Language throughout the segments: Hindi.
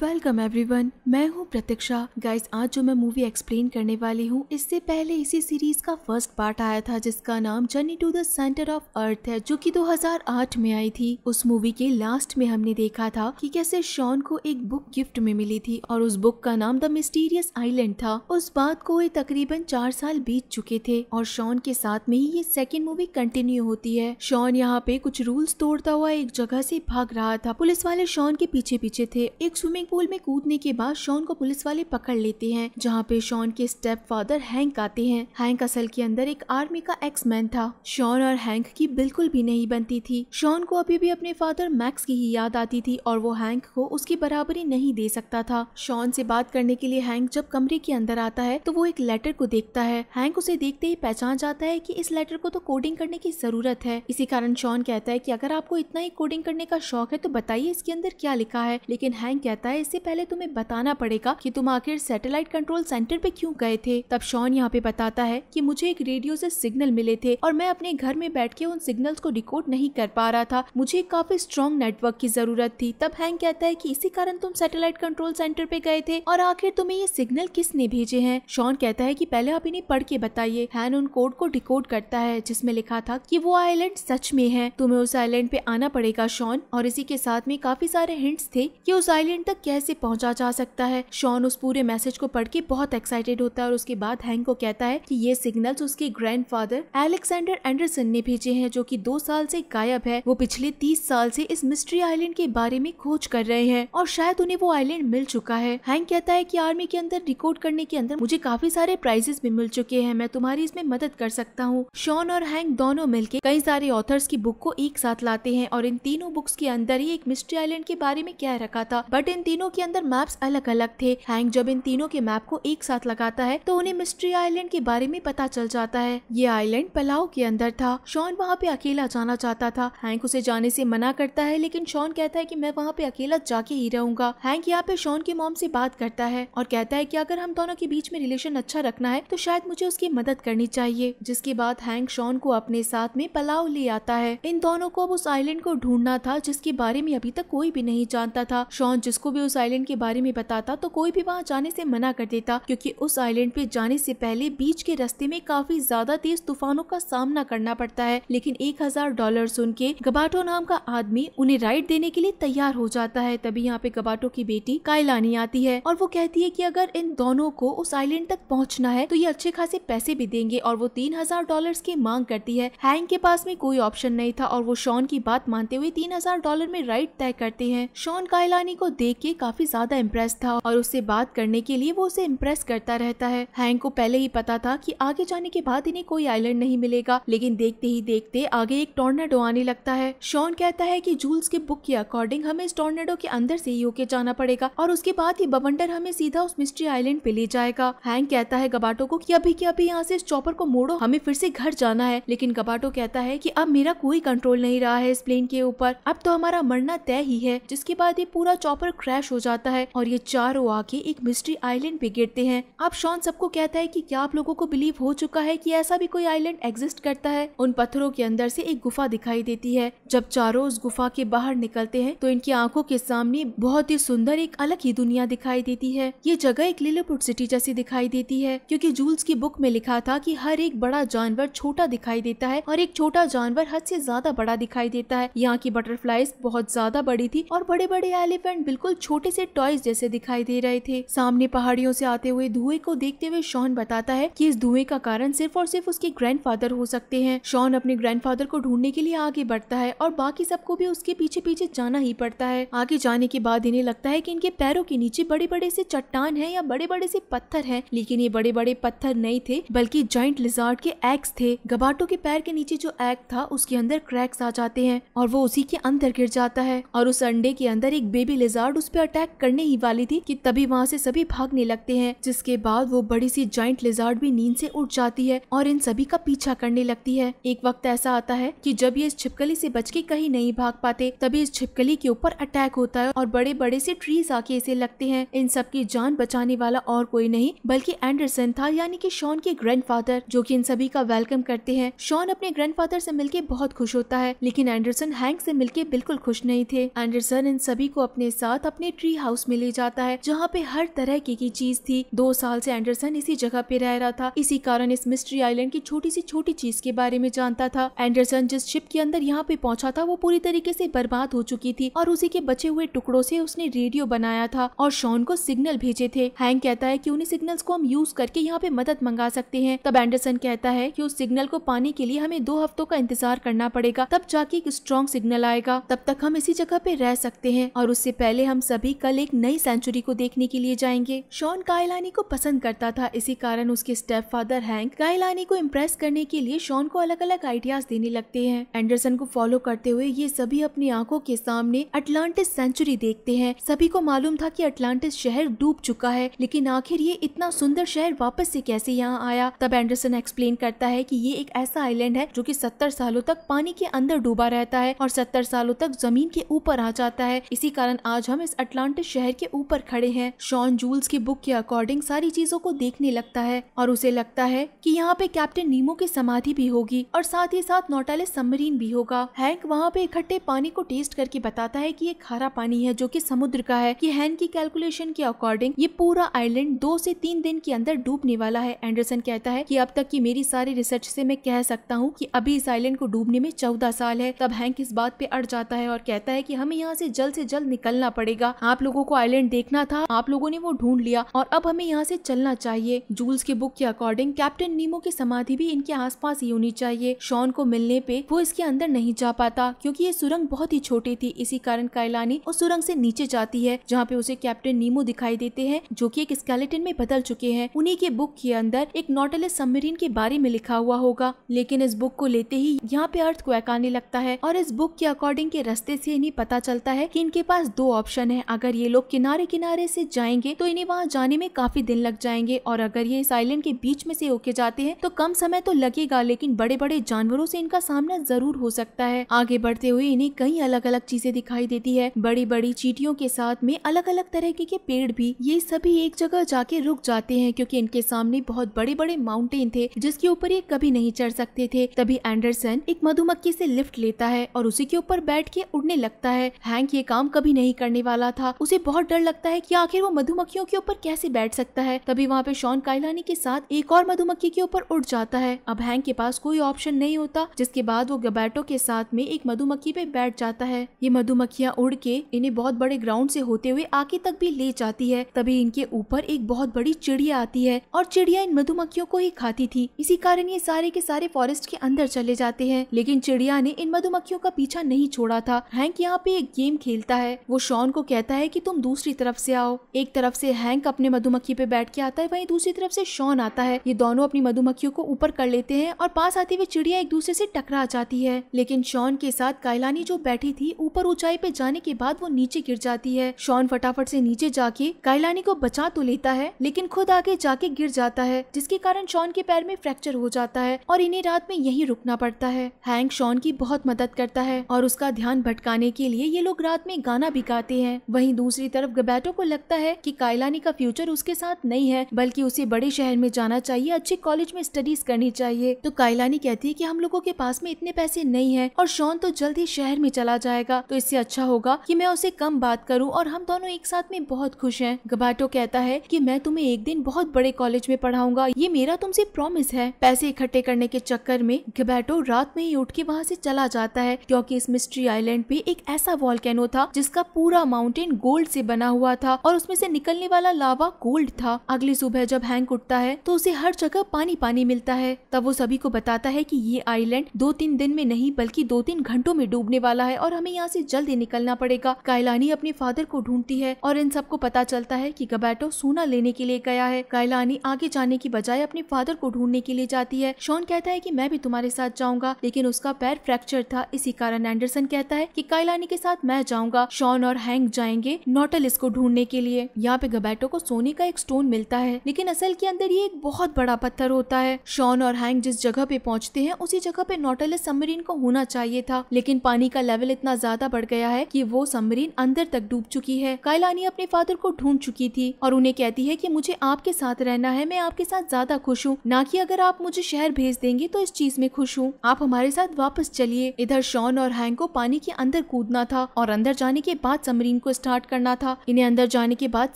वेलकम एवरीवन मैं हूँ प्रतीक्षा गाइस आज जो मैं मूवी एक्सप्लेन करने वाली हूँ इससे पहले इसी सीरीज का फर्स्ट पार्ट आया था जिसका नाम journey to the centre of earth है जो कि 2008 में आई थी उस मूवी के लास्ट में हमने देखा था कि कैसे शॉन को एक बुक गिफ्ट में मिली थी और उस बुक का नाम द मिस्टीरियस आईलैंड था उस बात को तकरीबन चार साल बीत चुके थे और शॉन के साथ में ही ये सेकेंड मूवी कंटिन्यू होती है शॉन यहाँ पे कुछ रूल्स तोड़ता हुआ एक जगह से भाग रहा था पुलिस वाले शॉन के पीछे पीछे थे एक स्विमिंग स्विमिंग पूल में कूदने के बाद शॉन को पुलिस वाले पकड़ लेते हैं जहाँ पे शॉन के स्टेप फादर हैंक आते हैं हैंक असल के अंदर एक आर्मी का मैन था शॉन और हैंक की बिल्कुल भी नहीं बनती थी शॉन को अभी भी अपने फादर मैक्स की ही याद आती थी और वो हैंक को उसकी बराबरी नहीं दे सकता था शॉन से बात करने के लिए हैंक जब कमरे के अंदर आता है तो वो एक लेटर को देखता है हैंक उसे देखते ही पहचान जाता है कि इस लेटर को तो कोडिंग करने की जरूरत है इसी कारण शॉन कहता है कि अगर आपको इतना ही कोडिंग करने का शौक है तो बताइए इसके अंदर क्या लिखा है लेकिन हैंक कहता रहता है इससे पहले तुम्हें बताना पड़ेगा कि तुम आखिर सैटेलाइट कंट्रोल सेंटर पे क्यों गए थे तब शॉन यहाँ पे बताता है कि मुझे एक रेडियो से सिग्नल मिले थे और मैं अपने घर में बैठ के उन सिग्नल्स को रिकॉर्ड नहीं कर पा रहा था मुझे काफी स्ट्रॉन्ग नेटवर्क की जरूरत थी तब हैंग कहता है की इसी कारण तुम सेटेलाइट कंट्रोल सेंटर पे गए थे और आखिर तुम्हें ये सिग्नल किसने भेजे है शॉन कहता है की पहले आप इन्हें पढ़ के बताइए हैन उन कोड को डिकोड करता है जिसमे लिखा था की वो आईलैंड सच में है तुम्हें उस आईलैंड पे आना पड़ेगा शॉन और इसी के साथ में काफी सारे हिंट्स थे कि उस आइलैंड तक कैसे पहुंचा जा सकता है शॉन उस पूरे मैसेज को पढ़ के बहुत एक्साइटेड होता है और उसके बाद हैंक को कहता है कि ये सिग्नल्स उसके ग्रैंडफादर एलेक्सेंडर एंडरसन ने भेजे हैं जो कि दो साल से गायब है वो पिछले तीस साल से इस मिस्ट्री आइलैंड के बारे में खोज कर रहे हैं और शायद उन्हें वो आइलैंड मिल चुका है हैंक कहता है की आर्मी के अंदर रिकॉर्ड करने के अंदर मुझे काफी सारे प्राइजेस भी मिल चुके हैं मैं तुम्हारी इसमें मदद कर सकता हूँ शॉन और हैंक दोनों मिलकर कई सारे ऑथर्स की बुक को एक साथ लाते हैं और इन तीनों बुक्स के अंदर ही एक मिस्ट्री आइलैंड के बारे में क्या रखा था बट इन इन तीनों के अंदर मैप्स अलग अलग थे हैंक जब इन तीनों के मैप को एक साथ लगाता है तो उन्हें मिस्ट्री आइलैंड के बारे में पता चल जाता है ये आइलैंड पलाव के अंदर था शॉन वहाँ पे अकेला जाना चाहता था हैंक उसे जाने से मना करता है लेकिन शॉन कहता है की मैं वहाँ पे अकेला जाके ही रहूंगा हैंक यहाँ पे शॉन के मोम से बात करता है और कहता है की अगर हम दोनों के बीच में रिलेशन अच्छा रखना है तो शायद मुझे उसकी मदद करनी चाहिए जिसके बाद हैंक शॉन को अपने साथ में पलाव ले आता है इन दोनों को अब उस आइलैंड को ढूंढना था जिसके बारे में अभी तक कोई भी नहीं जानता था शॉन जिसको भी उस आइलैंड के बारे में बताता तो कोई भी वहाँ जाने से मना कर देता क्योंकि उस आइलैंड पे जाने से पहले बीच के रास्ते में काफी ज्यादा तेज तूफानों का सामना करना पड़ता है लेकिन एक हजार डॉलर सुन के गबाटो नाम का आदमी उन्हें राइड देने के लिए तैयार हो जाता है तभी यहाँ पे गबाटो की बेटी कायलानी आती है और वो कहती है की अगर इन दोनों को उस आईलैंड तक पहुँचना है तो ये अच्छे खासे पैसे भी देंगे और वो तीन हजार डॉलर की मांग करती है हैंग के पास में कोई ऑप्शन नहीं था और वो शॉन की बात मानते हुए तीन हजार डॉलर में राइड तय करते हैं शॉन कायलानी को देख के काफी ज्यादा इम्प्रेस था और उससे बात करने के लिए वो उसे इम्प्रेस करता रहता है हैंक को पहले ही पता था कि आगे जाने के बाद इन्हें कोई आइलैंड नहीं मिलेगा लेकिन देखते ही देखते आगे एक टोर्नेडो आने लगता है शॉन कहता है कि जूल्स के बुक के अकॉर्डिंग हमें इस टॉर्नेडो के अंदर से ही होके जाना पड़ेगा और उसके बाद ये बवंडर हमें सीधा उस मिस्ट्री आइलैंड पे ले जाएगा हैंक कहता है गबाटो को की अभी की अभी यहाँ से इस चॉपर को मोड़ो हमें फिर से घर जाना है लेकिन गबाटो कहता है की अब मेरा कोई कंट्रोल नहीं रहा है इस प्लेन के ऊपर अब तो हमारा मरना तय ही है जिसके बाद ये पूरा चॉपर क्रैश हो जाता है और ये चारों आके एक मिस्ट्री आइलैंड पे गिरते हैं अब शॉन सबको कहता है कि क्या आप लोगों को बिलीव हो चुका है कि ऐसा भी कोई आइलैंड एग्जिस्ट करता है उन पत्थरों के अंदर से एक गुफा दिखाई देती है जब चारों उस गुफा के बाहर निकलते हैं तो इनकी आंखों के सामने बहुत ही सुंदर एक अलग ही दुनिया दिखाई देती है ये जगह एक लिलोपुट सिटी जैसी दिखाई देती है क्यूँकी जूल्स की बुक में लिखा था की हर एक बड़ा जानवर छोटा दिखाई देता है और एक छोटा जानवर हद से ज्यादा बड़ा दिखाई देता है यहाँ की बटरफ्लाईज बहुत ज्यादा बड़ी थी और बड़े बड़े एलिफेंट बिल्कुल छोटे से टॉयज जैसे दिखाई दे रहे थे सामने पहाड़ियों से आते हुए धुएं को देखते हुए शॉन बताता है कि इस धुएं का कारण सिर्फ और सिर्फ उसके ग्रैंडफादर हो सकते हैं शॉन अपने ग्रैंडफादर को ढूंढने के लिए आगे बढ़ता है और बाकी सबको भी उसके पीछे पीछे जाना ही पड़ता है आगे जाने के बाद इन्हें लगता है की इनके पैरों के नीचे बड़े बड़े से चट्टान है या बड़े बड़े से पत्थर है लेकिन ये बड़े बड़े पत्थर नहीं थे बल्कि जॉइंट लिजार्ट के एग्स थे गबाटो के पैर के नीचे जो एग था उसके अंदर क्रैक्स आ जाते हैं और वो उसी के अंदर गिर जाता है और उस अंडे के अंदर एक बेबी लिजार्ड उस पे अटैक करने ही वाली थी कि तभी वहाँ से सभी भागने लगते हैं जिसके बाद वो बड़ी सी जॉइंट लिजार्ड भी नींद से उठ जाती है और इन सभी का पीछा करने लगती है एक वक्त ऐसा आता है कि जब ये इस छिपकली से बच के कहीं नहीं भाग पाते तभी इस छिपकली के ऊपर अटैक होता है और बड़े बड़े से ट्रीज आके इसे लगते हैं इन सब की जान बचाने वाला और कोई नहीं बल्कि एंडरसन था यानी की शॉन के फादर जो की इन सभी का वेलकम करते हैं शॉन अपने ग्रैंडफादर से मिलकर बहुत खुश होता है लेकिन एंडरसन हैंक से मिलकर बिल्कुल खुश नहीं थे एंडरसन इन सभी को अपने साथ अपने अपने ट्री हाउस में ले जाता है जहाँ पे हर तरह की, की चीज थी दो साल से एंडरसन इसी जगह पे रह रहा था इसी कारण इस मिस्ट्री आइलैंड की छोटी सी छोटी चीज के बारे में जानता था एंडरसन जिस शिप के अंदर यहाँ पे पहुंचा था वो पूरी तरीके से बर्बाद हो चुकी थी और उसी के बचे हुए टुकड़ों से उसने रेडियो बनाया था और शॉन को सिग्नल भेजे थे हैंग कहता है की उन्हीं सिग्नल को हम यूज करके यहाँ पे मदद मंगा सकते हैं तब एंडरसन कहता है की उस सिग्नल को पाने के लिए हमें दो हफ्तों का इंतजार करना पड़ेगा तब जाके एक स्ट्रॉन्ग सिग्नल आएगा तब तक हम इसी जगह पे रह सकते हैं और उससे पहले हम हम सभी कल एक नई सेंचुरी को देखने के लिए जाएंगे शॉन कायलानी को पसंद करता था इसी कारण उसके स्टेप फादर हैंक कायलानी को इम्प्रेस करने के लिए शॉन को अलग अलग आइडियाज देने लगते हैं एंडरसन को फॉलो करते हुए ये सभी अपनी आंखों के सामने अटलांटिस सेंचुरी देखते हैं सभी को मालूम था की अटलांटिस शहर डूब चुका है लेकिन आखिर ये इतना सुंदर शहर वापस से कैसे यहाँ आया तब एंडरसन एक्सप्लेन करता है की ये एक ऐसा आईलैंड है जो की सत्तर सालों तक पानी के अंदर डूबा रहता है और सत्तर सालों तक जमीन के ऊपर आ जाता है इसी कारण आज हम इस अटलांटिस शहर के ऊपर खड़े हैं शॉन जूल्स की बुक के अकॉर्डिंग सारी चीजों को देखने लगता है और उसे लगता है कि यहाँ पे कैप्टन नीमो की समाधि भी होगी और साथ ही साथ नोटालिस सबमरीन भी होगा हैंक वहाँ पे इकट्ठे पानी को टेस्ट करके बताता है की ये खारा पानी है जो की समुद्र का है की हैंक की कैलकुलेशन के अकॉर्डिंग ये पूरा आइलैंड दो ऐसी तीन दिन के अंदर डूबने वाला है एंडरसन कहता है की अब तक की मेरी सारी रिसर्च ऐसी मैं कह सकता हूँ की अभी इस आईलैंड को डूबने में चौदह साल है तब हैंक इस बात पे अड़ जाता है और कहता है कि हमें यहाँ से जल्द से जल्द निकलना पड़ेगा मिलेगा आप लोगों को आइलैंड देखना था आप लोगों ने वो ढूंढ लिया और अब हमें यहाँ से चलना चाहिए जूल्स के बुक के अकॉर्डिंग कैप्टन नीमो की समाधि भी इनके आसपास ही होनी चाहिए शॉन को मिलने पे वो इसके अंदर नहीं जा पाता क्योंकि ये सुरंग बहुत ही छोटी थी इसी कारण कायलानी उस सुरंग से नीचे जाती है जहाँ पे उसे कैप्टन नीमो दिखाई देते हैं जो की एक स्केलेटिन में बदल चुके हैं उन्हीं के बुक के अंदर एक नोटल सबमरीन के बारे में लिखा हुआ होगा लेकिन इस बुक को लेते ही यहाँ पे अर्थ को आने लगता है और इस बुक के अकॉर्डिंग के रास्ते से इन्हें पता चलता है की इनके पास दो ऑप्शन नुकसान है अगर ये लोग किनारे किनारे से जाएंगे तो इन्हें वहाँ जाने में काफी दिन लग जाएंगे और अगर ये इस आइलैंड के बीच में से होके जाते हैं तो कम समय तो लगेगा लेकिन बड़े बड़े जानवरों से इनका सामना जरूर हो सकता है आगे बढ़ते हुए इन्हें कई अलग अलग चीजें दिखाई देती है बड़ी बड़ी चीटियों के साथ में अलग अलग तरह के पेड़ भी ये सभी एक जगह जाके रुक जाते हैं क्योंकि इनके सामने बहुत बड़े बड़े माउंटेन थे जिसके ऊपर ये कभी नहीं चढ़ सकते थे तभी एंडरसन एक मधुमक्खी से लिफ्ट लेता है और उसी के ऊपर बैठ के उड़ने लगता है हैंक ये काम कभी नहीं करने वाला वाला था उसे बहुत डर लगता है कि आखिर वो मधुमक्खियों के ऊपर कैसे बैठ सकता है तभी वहाँ पे शॉन काइलानी के साथ एक और मधुमक्खी के ऊपर उड़ जाता है अब हैंक के पास कोई ऑप्शन नहीं होता जिसके बाद वो गबैटो के साथ में एक मधुमक्खी पे बैठ जाता है ये मधुमक्खियाँ उड़ के इन्हें बहुत बड़े ग्राउंड से होते हुए आगे तक भी ले जाती है तभी इनके ऊपर एक बहुत बड़ी चिड़िया आती है और चिड़िया इन मधुमक्खियों को ही खाती थी इसी कारण ये सारे के सारे फॉरेस्ट के अंदर चले जाते हैं लेकिन चिड़िया ने इन मधुमक्खियों का पीछा नहीं छोड़ा था हैंक यहाँ पे एक गेम खेलता है वो शॉन को कहता है कि तुम दूसरी तरफ से आओ एक तरफ से हैंक अपने मधुमक्खी पे बैठ के आता है वहीं दूसरी तरफ से शॉन आता है ये दोनों अपनी मधुमक्खियों को ऊपर कर लेते हैं और पास आती हुई चिड़िया एक दूसरे से टकरा जाती है लेकिन शॉन के साथ कायलानी जो बैठी थी ऊपर ऊंचाई पे जाने के बाद वो नीचे गिर जाती है शॉन फटाफट से नीचे जाके कायलानी को बचा तो लेता है लेकिन खुद आगे जाके गिर जाता है जिसके कारण शॉन के पैर में फ्रैक्चर हो जाता है और इन्हें रात में यही रुकना पड़ता है हैंक शॉन की बहुत मदद करता है और उसका ध्यान भटकाने के लिए ये लोग रात में गाना भी गाते हैं वहीं दूसरी तरफ गबैटो को लगता है कि कायलानी का फ्यूचर उसके साथ नहीं है बल्कि उसे बड़े शहर में जाना चाहिए अच्छे कॉलेज में स्टडीज करनी चाहिए तो कायलानी कहती है कि हम लोगों के पास में इतने पैसे नहीं है और शॉन तो जल्द ही शहर में चला जाएगा तो इससे अच्छा होगा कि मैं उसे कम बात करूँ और हम दोनों एक साथ में बहुत खुश है गबैटो कहता है की मैं तुम्हें एक दिन बहुत बड़े कॉलेज में पढ़ाऊंगा ये मेरा तुमसे प्रॉमिस है पैसे इकट्ठे करने के चक्कर में गबैटो रात में ही उठ के वहाँ से चला जाता है क्योंकि इस मिस्ट्री आइलैंड पे एक ऐसा वॉल्केनो था जिसका पूरा माउंट माउंटेन गोल्ड से बना हुआ था और उसमें से निकलने वाला लावा गोल्ड था अगली सुबह जब हैंक उठता है तो उसे हर जगह पानी पानी मिलता है तब वो सभी को बताता है कि ये आइलैंड दो तीन दिन में नहीं बल्कि दो तीन घंटों में डूबने वाला है और हमें यहाँ से जल्दी निकलना पड़ेगा कायलानी अपने फादर को ढूंढती है और इन सबको पता चलता है की गबैटो सोना लेने के लिए गया है कायलानी आगे जाने की बजाय अपने फादर को ढूंढने के लिए जाती है शॉन कहता है की मैं भी तुम्हारे साथ जाऊंगा लेकिन उसका पैर फ्रैक्चर था इसी कारण एंडरसन कहता है की कायलानी के साथ मैं जाऊंगा शॉन और हैंग जाएंगे नोटलिस को ढूंढने के लिए यहाँ पे गबैटो को सोने का एक स्टोन मिलता है लेकिन असल के अंदर ये एक बहुत बड़ा पत्थर होता है शॉन और हैंग जिस जगह पे पहुँचते हैं उसी जगह पे नोटलिस सबमरीन को होना चाहिए था लेकिन पानी का लेवल इतना ज्यादा बढ़ गया है की वो सबमरीन अंदर तक डूब चुकी है कायलानी अपने फादर को ढूंढ चुकी थी और उन्हें कहती है की मुझे आपके साथ रहना है मैं आपके साथ ज्यादा खुश हूँ ना की अगर आप मुझे शहर भेज देंगे तो इस चीज में खुश हूँ आप हमारे साथ वापस चलिए इधर शॉन और हैंग को पानी के अंदर कूदना था और अंदर जाने के बाद समरीन को स्टार्ट करना था इन्हें अंदर जाने के बाद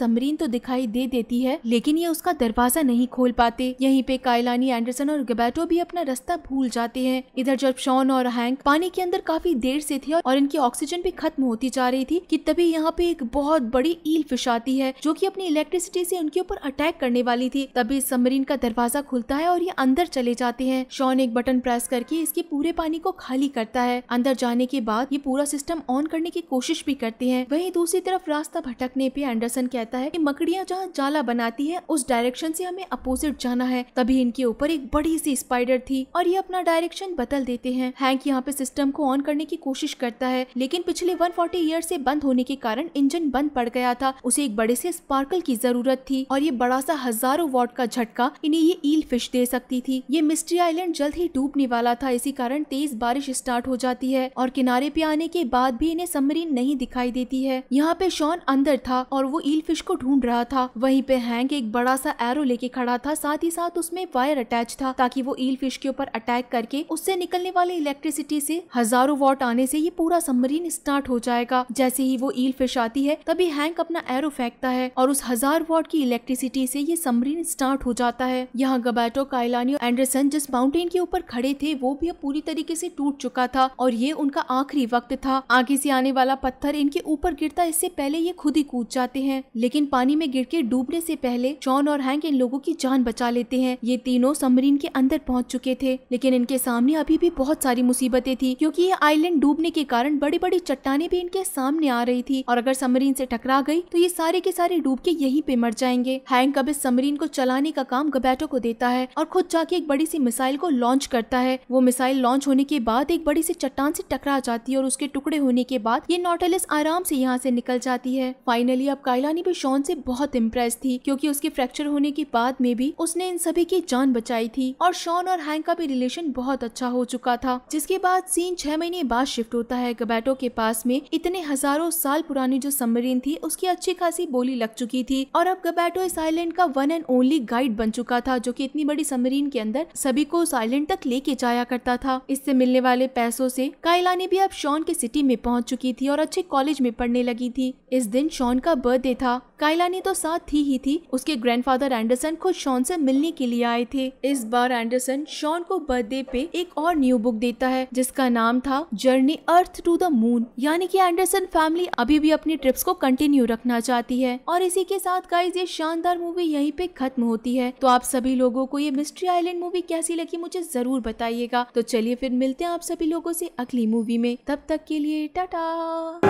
समरीन तो दिखाई दे देती है लेकिन ये उसका दरवाजा नहीं खोल पाते यहीं पे कायलानी एंडरसन और गबैटो भी अपना रास्ता भूल जाते हैं इधर जब शॉन और हैंक पानी के अंदर काफी देर से थे और इनकी ऑक्सीजन भी खत्म होती जा रही थी कि तभी यहाँ पे एक बहुत बड़ी ईल फिश आती है जो कि अपनी इलेक्ट्रिसिटी से उनके ऊपर अटैक करने वाली थी तभी समरीन का दरवाजा खुलता है और ये अंदर चले जाते हैं शॉन एक बटन प्रेस करके इसके पूरे पानी को खाली करता है अंदर जाने के बाद ये पूरा सिस्टम ऑन करने की कोशिश भी करते हैं वही दूसरी तरफ रास्ता भटकने पे एंडरसन कहता है कि मकड़ियां जहाँ जाला बनाती है उस डायरेक्शन से हमें अपोजिट जाना है तभी इनके ऊपर एक बड़ी सी स्पाइडर थी और ये अपना डायरेक्शन बदल देते हैं हैंक यहाँ पे सिस्टम को ऑन करने की कोशिश करता है लेकिन पिछले वन फोर्टी ईयर से बंद होने के कारण इंजन बंद पड़ गया था उसे एक बड़े से स्पार्कल की जरूरत थी और ये बड़ा सा हजारों वॉट का झटका इन्हें ये ईल फिश दे सकती थी ये मिस्ट्री आइलैंड जल्द ही डूबने वाला था इसी कारण तेज बारिश स्टार्ट हो जाती है और किनारे पे आने के बाद भी इन्हें सबमरीन नहीं दिखाई देती है यहाँ पे शॉन अंदर था और वो ईल फिश को ढूंढ रहा था वहीं पे हैंक एक बड़ा सा एरो लेके खड़ा था साथ ही साथ उसमें वायर अटैच था ताकि वो ईल फिश के ऊपर अटैक करके उससे निकलने वाले इलेक्ट्रिसिटी से हजारों वॉट आने से ये पूरा सबमरीन स्टार्ट हो जाएगा जैसे ही वो ईल फिश आती है तभी हैंक अपना एरो फेंकता है और उस हजार वॉट की इलेक्ट्रिसिटी से ये सबमरीन स्टार्ट हो जाता है यहाँ गबैटो काइलानियो एंडरसन जिस माउंटेन के ऊपर खड़े थे वो भी अब पूरी तरीके से टूट चुका था और ये उनका आखिरी वक्त था आगे से आने वाला पत्थर इनके ऊपर गिर गिरता इससे पहले ये खुद ही कूद जाते हैं लेकिन पानी में गिर के डूबने से पहले जॉन और हैंक इन लोगों की जान बचा लेते हैं ये तीनों सबमरीन के अंदर पहुंच चुके थे लेकिन इनके सामने अभी भी बहुत सारी मुसीबतें थी क्योंकि ये आइलैंड डूबने के कारण बड़ी बड़ी चट्टाने भी इनके सामने आ रही थी और अगर सबमरीन से टकरा गई तो ये सारे के सारे डूब के यहीं पे मर जाएंगे हैंक अब इस सबमरीन को चलाने का काम गबैटो को देता है और खुद जाके एक बड़ी सी मिसाइल को लॉन्च करता है वो मिसाइल लॉन्च होने के बाद एक बड़ी सी चट्टान से टकरा जाती है और उसके टुकड़े होने के बाद ये नोटलिस आराम से यहाँ से निकल जाती है फाइनली अब कायलानी भी शॉन से बहुत इम्प्रेस थी क्योंकि उसके फ्रैक्चर होने के बाद में भी उसने इन सभी की जान बचाई थी और शॉन और हैंक का भी रिलेशन बहुत अच्छा हो चुका था जिसके बाद सीन छह महीने बाद शिफ्ट होता है गबैटो के पास में इतने हजारों साल पुरानी जो सबमरीन थी उसकी अच्छी खासी बोली लग चुकी थी और अब गबैटो इस आईलैंड का वन एंड ओनली गाइड बन चुका था जो की इतनी बड़ी सबमरीन के अंदर सभी को उस आईलैंड तक लेके जाया करता था इससे मिलने वाले पैसों से कायलानी भी अब शॉन के सिटी में पहुंच चुकी थी और अच्छे कॉलेज में पढ़ने लगे लगी थी इस दिन शॉन का बर्थडे था काइला ने तो साथ थी ही थी उसके ग्रैंडफादर एंडरसन खुद शॉन से मिलने के लिए आए थे इस बार एंडरसन शॉन को बर्थडे पे एक और न्यू बुक देता है जिसका नाम था journey earth to the moon यानी कि एंडरसन फैमिली अभी भी अपनी ट्रिप्स को कंटिन्यू रखना चाहती है और इसी के साथ गाइज ये शानदार मूवी यही पे खत्म होती है तो आप सभी लोगों को ये मिस्ट्री आइलैंड मूवी कैसी लगी मुझे जरूर बताइएगा तो चलिए फिर मिलते हैं आप सभी लोगों से अगली मूवी में तब तक के लिए टाटा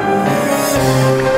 Thank you.